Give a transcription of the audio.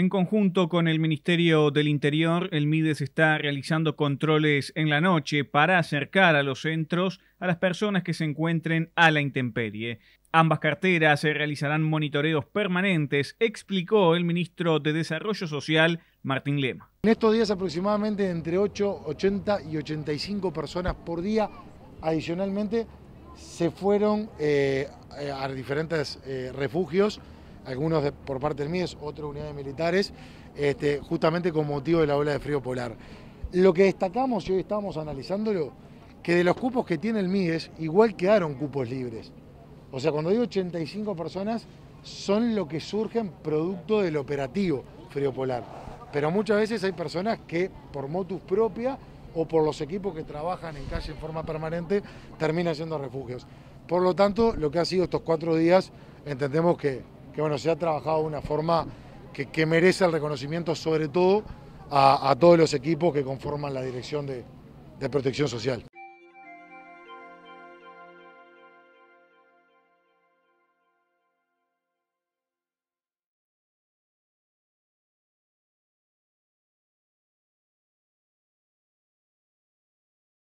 En conjunto con el Ministerio del Interior, el MIDES está realizando controles en la noche para acercar a los centros a las personas que se encuentren a la intemperie. Ambas carteras se realizarán monitoreos permanentes, explicó el ministro de Desarrollo Social, Martín Lema. En estos días aproximadamente entre 8, 80 y 85 personas por día adicionalmente se fueron eh, eh, a diferentes eh, refugios algunos por parte del MIES, otras unidades militares, este, justamente con motivo de la ola de frío polar. Lo que destacamos, y hoy estábamos analizándolo, que de los cupos que tiene el MIES, igual quedaron cupos libres. O sea, cuando digo 85 personas, son lo que surgen producto del operativo frío polar. Pero muchas veces hay personas que, por motus propia o por los equipos que trabajan en calle en forma permanente, terminan siendo refugios. Por lo tanto, lo que ha sido estos cuatro días, entendemos que que bueno, se ha trabajado de una forma que, merece el reconocimiento sobre todo a, todos los equipos que conforman la dirección de protección social.